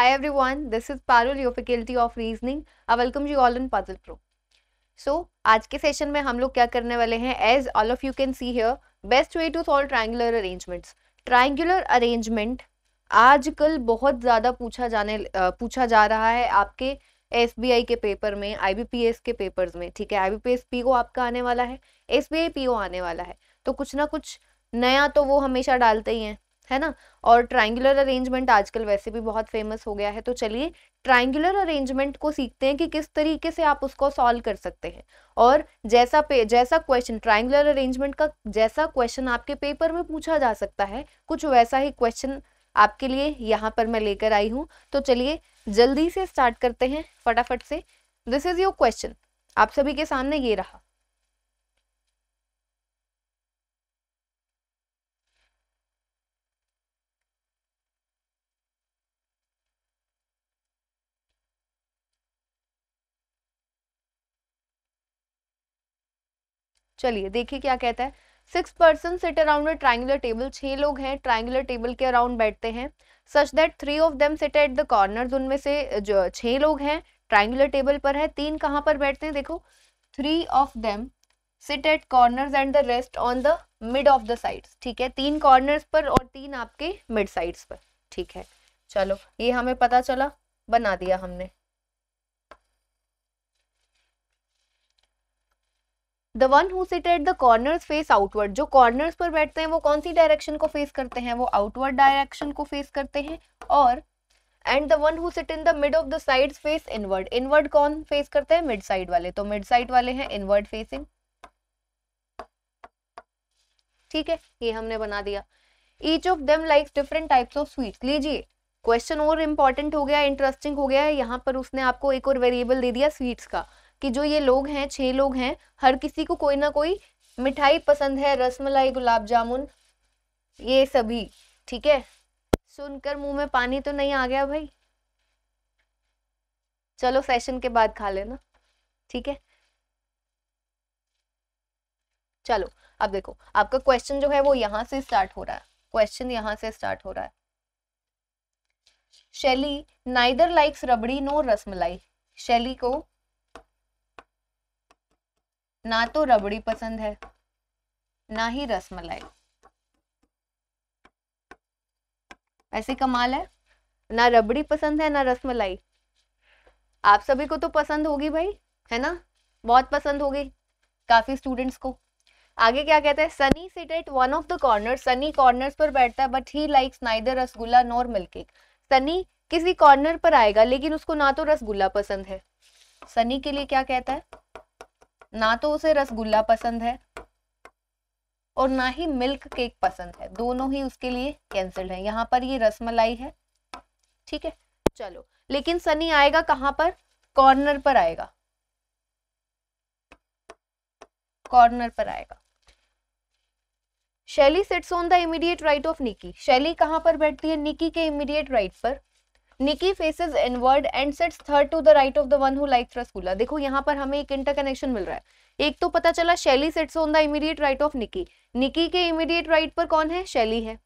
Hi everyone, this is Parul, your faculty of reasoning. I welcome you all in Puzzle Pro. So, आज के session में हम लोग क्या करने वाले हैं as all of you can see here best way to solve triangular arrangements triangular arrangement आजकल बहुत ज़्यादा पूछा जाने पूछा जा रहा है आपके एस के पेपर में आई के पेपर्स में ठीक है आई बी पीओ आपका आने वाला है एस पीओ आने वाला है तो कुछ ना कुछ नया तो वो हमेशा डालते ही हैं है ना और ट्राइंगुलर अरेंजमेंट आजकल वैसे भी बहुत फेमस हो गया है तो चलिए ट्राइंगुलर अरेंजमेंट को सीखते हैं कि किस तरीके से आप उसको सॉल्व कर सकते हैं और जैसा पे जैसा क्वेश्चन ट्राइंगुलर अरेंजमेंट का जैसा क्वेश्चन आपके पेपर में पूछा जा सकता है कुछ वैसा ही क्वेश्चन आपके लिए यहाँ पर मैं लेकर आई हूँ तो चलिए जल्दी से स्टार्ट करते हैं फटाफट से दिस इज योर क्वेश्चन आप सभी के सामने ये रहा चलिए देखिए क्या कहता है six person sit around triangular table छह लोग हैं ट्राइंगुलर टेबल के अराउंड बैठते हैं such that three of them sit at the corner उनमें से जो छह लोग हैं ट्राइंगुलर टेबल पर है तीन कहाँ पर बैठते हैं देखो three of them sit at corner and the rest on the mid of the sides ठीक है तीन कॉर्नर्स पर और तीन आपके मिड साइड्स पर ठीक है चलो ये हमें पता चला बना दिया हमने the one who sit at the corners face outward जो कॉर्नर्स पर बैठते हैं वो कौन सी डायरेक्शन को फेस करते हैं वो आउटवर्ड डायरेक्शन को फेस करते हैं और and the one who sit in the mid of the side face inward inward कौन फेस करते हैं मिड साइड वाले तो मिड साइड वाले हैं इनवर्ड फेसिंग ठीक है ये हमने बना दिया each of them likes different types of sweet लीजिए क्वेश्चन और इम्पॉर्टेंट हो गया इंटरेस्टिंग हो गया है यहाँ पर उसने आपको एक और वेरिएबल दे दिया स्वीट्स का कि जो ये लोग हैं छह लोग हैं हर किसी को कोई ना कोई मिठाई पसंद है रसमलाई गुलाब जामुन ये सभी ठीक है सुनकर मुंह में पानी तो नहीं आ गया भाई चलो सेशन के बाद खा लेना ठीक है चलो अब देखो आपका क्वेश्चन जो है वो यहां से स्टार्ट हो रहा है क्वेश्चन यहाँ से स्टार्ट हो रहा है Shelly neither likes rabri no rasmalai Shelly को ना तो रबड़ी पसंद है ना ही रसमलाई ऐसी कमाल है ना रबड़ी पसंद है ना रसमलाई आप सभी को तो पसंद होगी भाई है ना बहुत पसंद होगी काफी स्टूडेंट्स को आगे क्या कहते हैं Sunny sit at one of the corner Sunny corner पर बैठता है but he likes neither rasgulla nor cake Sunny किसी कॉर्नर पर आएगा लेकिन उसको ना तो रसगुल्ला पसंद है सनी के लिए क्या कहता है ना तो उसे रसगुल्ला पसंद है और ना ही मिल्क केक पसंद है दोनों ही उसके लिए कैंसिल्ड है यहाँ पर ये रसमलाई है ठीक है चलो लेकिन सनी आएगा कहां पर कॉर्नर पर आएगा कॉर्नर पर आएगा Shelly sits on the immediate right of Nicky Shelly कहां पर बैठती है निकी के इमीडिएट राइट पर Nicky faces inward and sets third to the right of the one who likes rasgulla देखो यहाँ पर हमें एक इंटरकनेक्शन मिल रहा है एक तो पता चला Shelly sets on the immediate right of Nicky Nicky के इमीडिएट राइट पर कौन है शैली है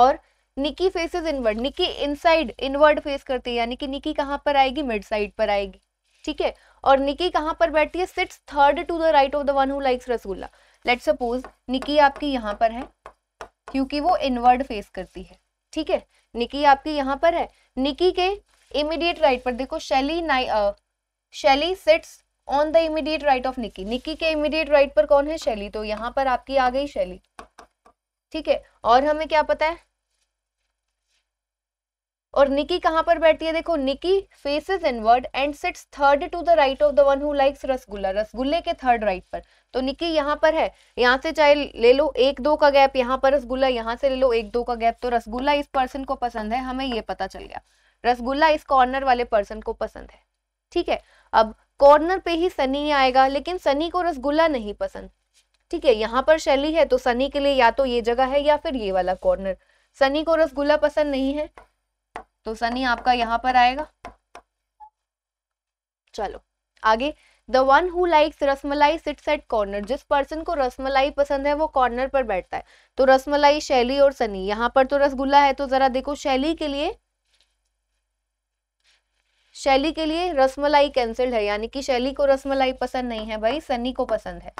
और Nicky faces inward Nicky inside inward face करती है यानी कि निकी कहाँ पर आएगी मिड साइड पर आएगी ठीक है और निकी कहाँ पर बैठती है sits third to the right of the one who likes rasgulla let suppose Nicky आपकी यहाँ पर है क्योंकि वो इनवर्ड फेस करती है ठीक है निकी आपकी यहाँ पर है निकी के इमीडिएट राइट पर देखो Shelly Shelly sits on the immediate right of Nicky Nicky के इमीडिएट राइट पर कौन है शैली तो यहाँ पर आपकी आ गई शैली ठीक है और हमें क्या पता है और निकी कहाँ पर बैठती है देखो Nicky faces inward and sits third to the right of the one who likes rasgulla रसगुल्ले के थर्ड राइट पर तो निकी यहाँ पर है यहाँ से चाहे ले लो एक दो का गैप यहाँ पर रसगुल्ला यहाँ से ले लो एक दो का गैप तो रसगुल्ला इस पर्सन को पसंद है हमें ये पता चल गया रसगुल्ला इस कॉर्नर वाले पर्सन को पसंद है ठीक है अब कॉर्नर पे ही सनी आएगा लेकिन सनी को रसगुल्ला नहीं पसंद ठीक है यहाँ पर शैली है तो सनी के लिए या तो ये जगह है या फिर ये वाला कॉर्नर सनी को रसगुल्ला पसंद नहीं है तो सनी आपका यहाँ पर आएगा चलो आगे the one who likes rasmalai sits at corner जिस पर्सन को रसमलाई पसंद है वो कॉर्नर पर बैठता है तो रसमलाई शैली और सनी यहाँ पर तो रसगुल्ला है तो जरा देखो शैली के लिए शैली के लिए रसमलाई कैंसिल्ड है यानी कि शैली को रसमलाई पसंद नहीं है भाई सनी को पसंद है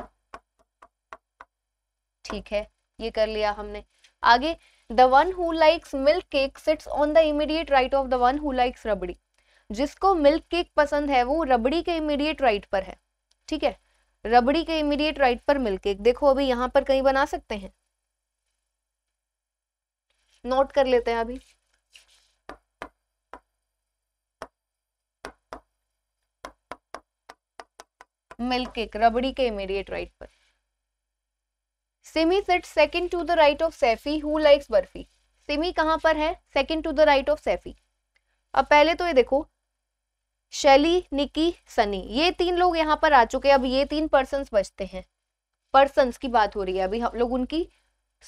ठीक है ये कर लिया हमने आगे the one who likes milk cake sits on the immediate right of the one who likes rabri जिसको मिल्क केक पसंद है वो रबड़ी के इमीडिएट राइट पर है ठीक है रबड़ी के इमीडिएट राइट पर मिल्क केक देखो अभी यहां पर कहीं बना सकते हैं नोट कर लेते हैं अभी मिल्क केक रबड़ी के इमीडिएट राइट पर Simi sit second to the right of Saifi who likes barfi Simi कहाँ पर है second to the right of Saifi अब पहले तो ये देखो शैली निकी सनी ये तीन लोग यहाँ पर आ चुके हैं अब ये तीन पर्सन बचते हैं पर्सन की बात हो रही है अभी हम लोग उनकी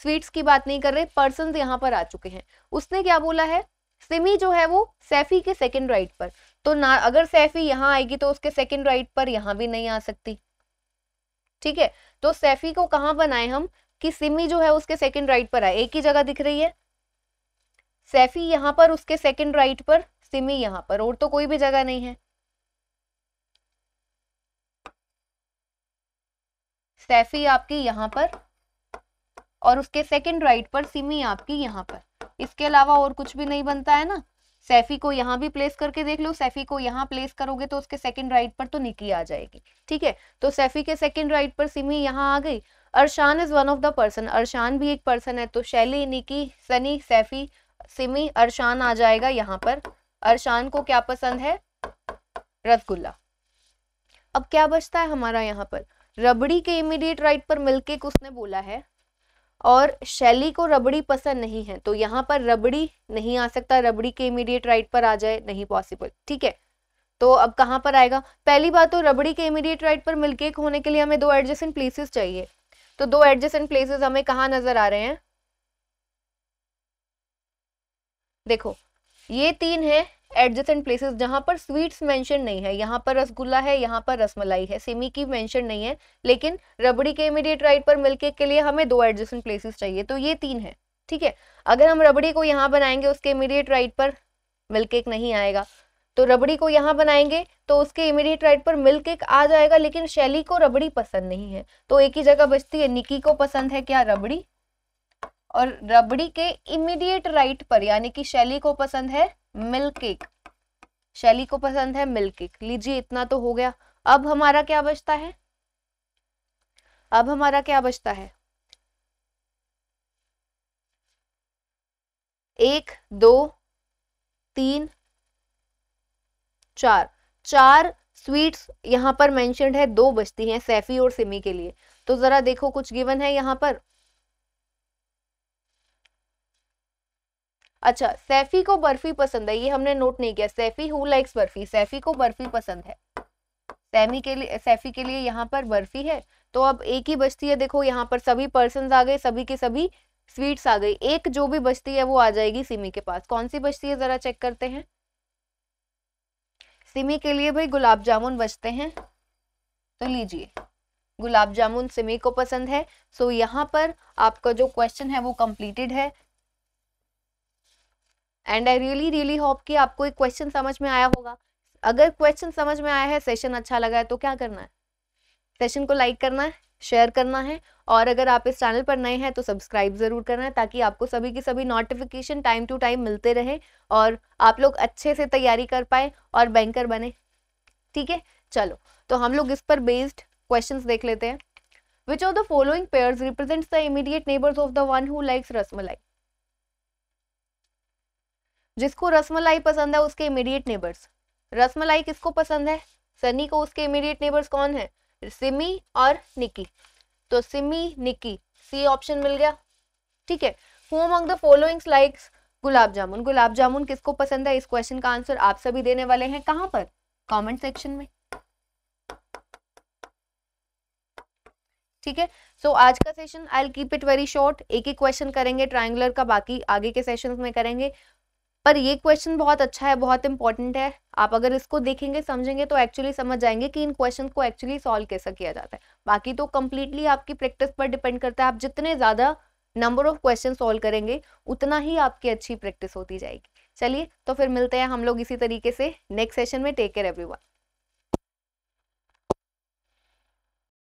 स्वीट्स की बात नहीं कर रहे पर्सन यहाँ पर आ चुके हैं उसने क्या बोला है सिमी जो है वो सैफी के सेकंड राइट पर तो ना अगर सैफी यहाँ आएगी तो उसके सेकंड राइट पर यहाँ भी नहीं आ सकती ठीक है तो सैफी को कहाँ बनाए हम कि सिमी जो है उसके सेकंड राइट पर आए एक ही जगह दिख रही है सैफी यहाँ पर उसके सेकंड राइट पर सिमी यहाँ पर और तो कोई भी जगह नहीं है सैफी आपकी यहाँ पर और उसके सेकंड राइट पर सिमी आपकी यहाँ पर इसके अलावा और कुछ भी नहीं बनता है ना सैफी को यहाँ भी प्लेस करके देख लो सैफी को यहाँ प्लेस करोगे तो उसके सेकंड राइट पर तो निकी आ जाएगी ठीक है तो सैफी के सेकंड राइट पर सिमी यहाँ आ गई Arshan is one of the person Arshan भी एक पर्सन है तो शैली निकी सनी सैफी सिमी अरशान आ जाएगा यहाँ पर अरशान को क्या पसंद है रसगुल्ला अब क्या बचता है हमारा यहाँ पर रबड़ी के इमीडिएट राइट पर मिल्केक उसने बोला है और शैली को रबड़ी पसंद नहीं है तो यहाँ पर रबड़ी नहीं आ सकता रबड़ी के इमीडिएट राइट पर आ जाए नहीं पॉसिबल ठीक है तो अब कहाँ पर आएगा पहली बात तो रबड़ी के इमीडिएट राइट पर मिल्केक होने के लिए हमें दो एडजस्टेंट प्लेसेस चाहिए तो दो एडजस्टेंट प्लेसेस हमें कहाँ नजर आ रहे हैं देखो ये तीन है एडजेसेंट प्लेसेस जहाँ पर स्वीट्स मेंशन नहीं है यहाँ पर रसगुल्ला है यहाँ पर रसमलाई है सेमी की मेंशन नहीं है लेकिन रबड़ी के इमीडिएट राइट पर मिल्क के लिए हमें दो एडजेसेंट प्लेसेस चाहिए तो ये तीन है ठीक है अगर हम रबड़ी को यहाँ बनाएंगे उसके इमीडिएट राइट पर मिल्क केक नहीं आएगा तो रबड़ी को यहाँ बनाएंगे तो उसके इमीडिएट राइट पर मिल्क केक आ जाएगा लेकिन शैली को रबड़ी पसंद नहीं है तो एक ही जगह बचती है निकी को पसंद है क्या रबड़ी और रबड़ी के इमीडिएट राइट पर यानी कि शैली को पसंद है मिल्क केक शैली को पसंद है मिल्क केक लीजिए इतना तो हो गया अब हमारा क्या बचता है अब हमारा क्या बचता है एक दो तीन चार चार स्वीट्स यहां पर मेंशनड है दो बचती हैं सैफी और सिमी के लिए तो जरा देखो कुछ गिवन है यहां पर अच्छा सैफी को बर्फी पसंद है ये हमने नोट नहीं किया सैफी हु लाइक्स बर्फी सैफी को बर्फी पसंद है सैमी के लिए सैफी के लिए यहाँ पर बर्फी है तो अब एक ही बचती है देखो यहाँ पर सभी पर्सन आ गए सभी के सभी स्वीट्स आ गई एक जो भी बचती है वो आ जाएगी सिमी के पास कौन सी बचती है जरा चेक करते हैं सिमी के लिए भाई गुलाब जामुन बचते हैं तो लीजिए गुलाब जामुन सिमी को पसंद है सो यहाँ पर आपका जो क्वेश्चन है वो कंप्लीटेड है and I really really hope कि आपको एक क्वेश्चन समझ में आया होगा अगर क्वेश्चन समझ में आया है सेशन अच्छा लगा है तो क्या करना है सेशन को लाइक करना है शेयर करना है और अगर आप इस चैनल पर नए हैं तो सब्सक्राइब ज़रूर करना है ताकि आपको सभी की सभी नोटिफिकेशन टाइम टू टाइम मिलते रहे और आप लोग अच्छे से तैयारी कर पाए और बैंकर बने ठीक है चलो तो हम लोग इस पर बेस्ड क्वेश्चंस देख लेते हैं which of the following pairs represents the immediate neighbours of the one who likes rasmalai जिसको रसमलाई पसंद है उसके इमीडिएट नेबर्स रसमलाई किसको पसंद है सनी को उसके इमीडिएट नेबर्स कौन है सिमी और निकी तो सिमी निकी सी ऑप्शन मिल गया ठीक है who among the following likes gulab jamun gulab jamun किसको पसंद है इस क्वेश्चन का आंसर आप सभी देने वाले हैं कहाँ पर कमेंट सेक्शन में ठीक है सो आज का session I keep it very short एक ही क्वेश्चन करेंगे ट्राइंगुलर का बाकी आगे के सेशन में करेंगे पर ये क्वेश्चन बहुत अच्छा है बहुत इंपॉर्टेंट है आप अगर इसको देखेंगे समझेंगे तो एक्चुअली समझ जाएंगे कि इन क्वेश्चन को एक्चुअली सॉल्व कैसे किया जाता है बाकी तो कम्प्लीटली आपकी प्रैक्टिस पर डिपेंड करता है आप जितने ज़्यादा नंबर ऑफ क्वेश्चन सॉल्व करेंगे उतना ही आपकी अच्छी प्रैक्टिस होती जाएगी चलिए तो फिर मिलते हैं हम लोग इसी तरीके से नेक्स्ट सेशन में टेक केयर एवरीवन